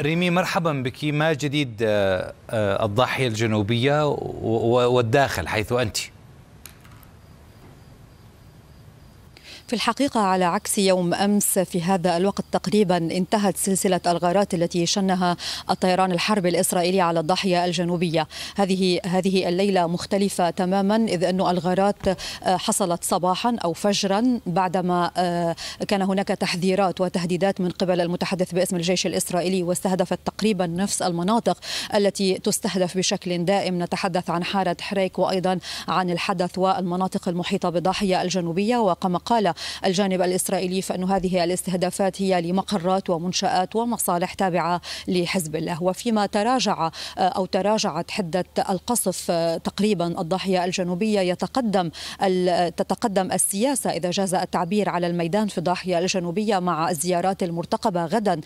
ريمي مرحبا بك ما جديد آه، آه، الضاحيه الجنوبيه والداخل حيث انت في الحقيقة على عكس يوم أمس في هذا الوقت تقريبا انتهت سلسلة الغارات التي شنها الطيران الحربي الإسرائيلي على الضاحية الجنوبية هذه هذه الليلة مختلفة تماما إذ أن الغارات آه، حصلت صباحا أو فجرا بعدما آه، كان هناك تحذيرات وتهديدات من قبل المتحدث باسم الجيش الإسرائيلي واستهدفت تقريبا نفس المناطق التي تستهدف بشكل دائم نتحدث عن حارة حريك وأيضا عن الحدث والمناطق المحيطة بالضاحية الجنوبية وكما قال الجانب الإسرائيلي فأن هذه الاستهدافات هي لمقرات ومنشآت ومصالح تابعة لحزب الله وفيما تراجع آه، أو تراجعت حدة القصف آه، تقريبا الضاحية الجنوبية يتقدم تتقدم السياسة إذا جاز التعبير على الميدان في الضاحية الجنوبية مع الزيارات المرتقبة غدا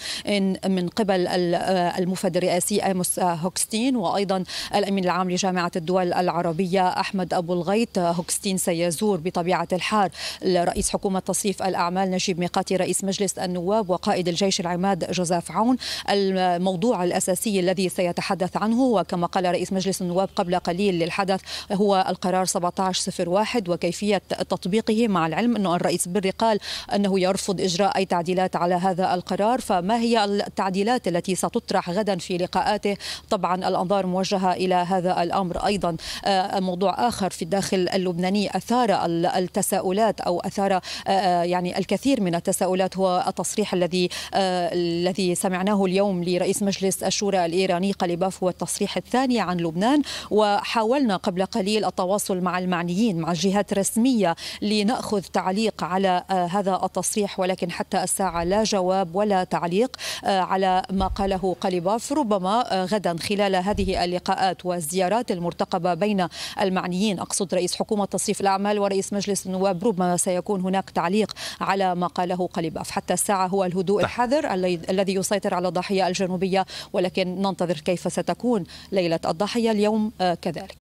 من قبل آه، المفد الرئاسي أيموس هوكستين وأيضا الأمين العام لجامعة الدول العربية أحمد أبو الغيط هوكستين سيزور بطبيعة الحال رئيس حكومة تصريف الأعمال نجيب ميقاتي رئيس مجلس النواب وقائد الجيش العماد جوزاف عون الموضوع الأساسي الذي سيتحدث عنه وكما قال رئيس مجلس النواب قبل قليل للحدث هو القرار 1701 وكيفية تطبيقه مع العلم أنه الرئيس بري قال أنه يرفض إجراء أي تعديلات على هذا القرار فما هي التعديلات التي ستطرح غدا في لقاءاته طبعا الأنظار موجهة إلى هذا الأمر أيضا آه، موضوع آخر في الداخل اللبناني أثار التساؤلات أو أثار آه، آه، يعني الكثير من التساؤلات هو التصريح الذي آه، الذي سمعناه اليوم لرئيس مجلس الشورى الايراني قليباف هو التصريح الثاني عن لبنان وحاولنا قبل قليل التواصل مع المعنيين مع الجهات الرسميه لناخذ تعليق على هذا التصريح ولكن حتى الساعه لا جواب ولا تعليق على ما قاله قليباف ربما غدا خلال هذه اللقاءات والزيارات المرتقبه بين المعنيين اقصد رئيس حكومه تصريف الاعمال ورئيس مجلس النواب ربما سيكون هناك هناك تعليق على ما قاله قليباف حتى الساعة هو الهدوء طيب. الحذر الذي يسيطر على الضاحية الجنوبية ولكن ننتظر كيف ستكون ليلة الضاحية اليوم آه، كذلك